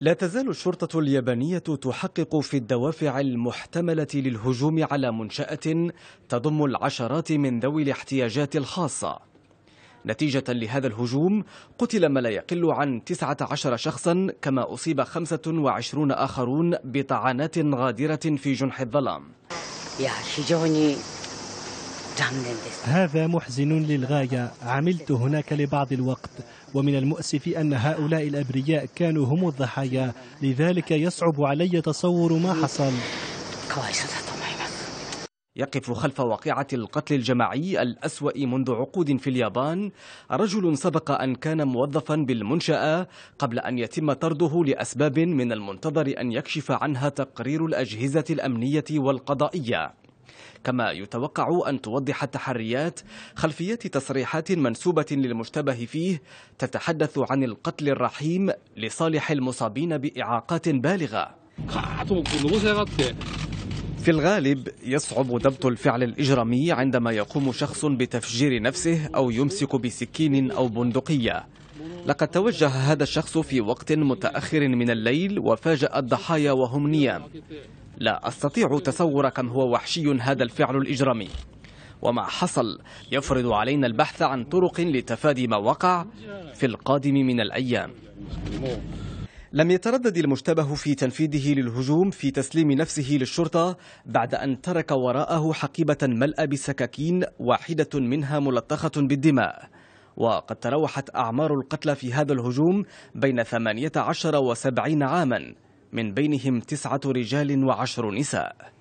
لا تزال الشرطة اليابانية تحقق في الدوافع المحتملة للهجوم على منشأة تضم العشرات من ذوي الاحتياجات الخاصة نتيجة لهذا الهجوم قتل ما لا يقل عن 19 شخصا كما أصيب 25 آخرون بطعنات غادرة في جنح الظلام هذا محزن للغاية عملت هناك لبعض الوقت ومن المؤسف أن هؤلاء الأبرياء كانوا هم الضحايا لذلك يصعب علي تصور ما حصل يقف خلف واقعة القتل الجماعي الأسوأ منذ عقود في اليابان رجل سبق أن كان موظفا بالمنشأة قبل أن يتم طرده لأسباب من المنتظر أن يكشف عنها تقرير الأجهزة الأمنية والقضائية كما يتوقع أن توضح التحريات خلفيات تصريحات منسوبة للمشتبه فيه تتحدث عن القتل الرحيم لصالح المصابين بإعاقات بالغة في الغالب يصعب ضبط الفعل الإجرامي عندما يقوم شخص بتفجير نفسه أو يمسك بسكين أو بندقية لقد توجه هذا الشخص في وقت متأخر من الليل وفاجأ الضحايا وهم نيام لا أستطيع تصور كم هو وحشي هذا الفعل الإجرامي وما حصل يفرض علينا البحث عن طرق لتفادي ما وقع في القادم من الأيام لم يتردد المشتبه في تنفيذه للهجوم في تسليم نفسه للشرطة بعد أن ترك وراءه حقيبة ملأ بسكاكين واحدة منها ملطخة بالدماء وقد تراوحت أعمار القتلى في هذا الهجوم بين 18 و70 عاماً من بينهم تسعة رجال وعشر نساء